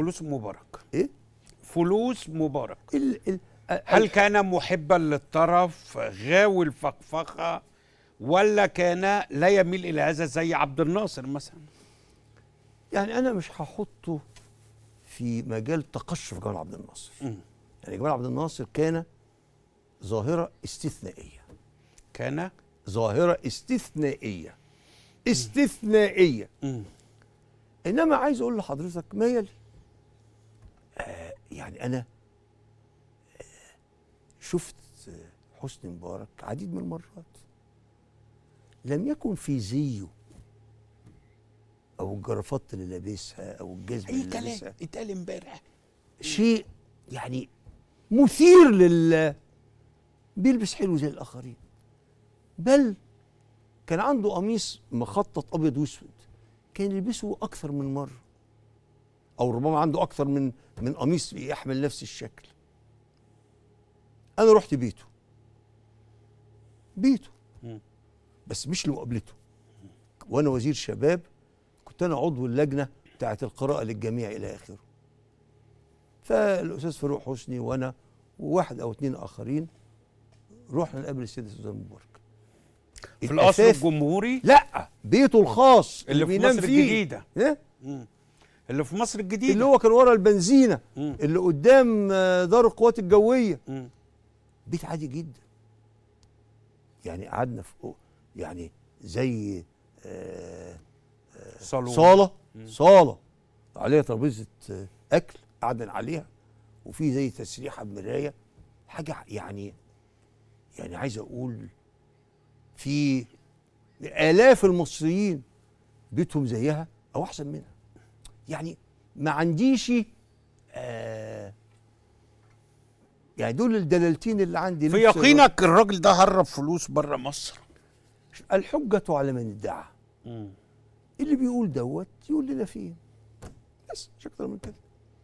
فلوس مبارك ايه فلوس مبارك ال ال هل كان محبا للطرف غاوي الفقفقه ولا كان لا يميل الى هذا زي عبد الناصر مثلا يعني انا مش هحطه في مجال تقشف جمال عبد الناصر م. يعني جمال عبد الناصر كان ظاهره استثنائيه كان ظاهره استثنائيه استثنائيه م. انما عايز اقول لحضرتك ما يلي يعني انا شفت حسني مبارك عديد من المرات لم يكن في زيه او الجرافات اللي لابسها او الجزمه اللي لابسها اي كلام امبارح شيء يعني مثير لل بيلبس حلو زي الاخرين بل كان عنده قميص مخطط ابيض واسود كان يلبسه اكثر من مره او ربما عنده اكثر من من قميص يحمل نفس الشكل انا رحت بيته بيته بس مش لمقابلته وانا وزير شباب كنت انا عضو اللجنه بتاعه القراءه للجميع الى اخره فالاستاذ فاروق حسني وانا وواحد او اثنين اخرين رحنا نقابل السيده سوزان مبارك في القصر الجمهوري لا بيته الخاص اللي, اللي في مصر فيه. الجديده إيه؟ اللي في مصر الجديده اللي هو كان ورا البنزينه مم. اللي قدام آه، دار القوات الجويه مم. بيت عادي جدا يعني قعدنا في يعني زي آه آه صالون صاله مم. صاله عليها ترابيزه آه، اكل قعدنا عليها وفي زي تسريحه بمرايه حاجه يعني يعني عايز اقول في الاف المصريين بيتهم زيها او احسن منها يعني ما عنديش آه يعني دول الدلالتين اللي عندي في يقينك الراجل ده هرب فلوس بره مصر الحجة على من ادعى اللي بيقول دوت يقول لنا فين بس مش اكتر من كده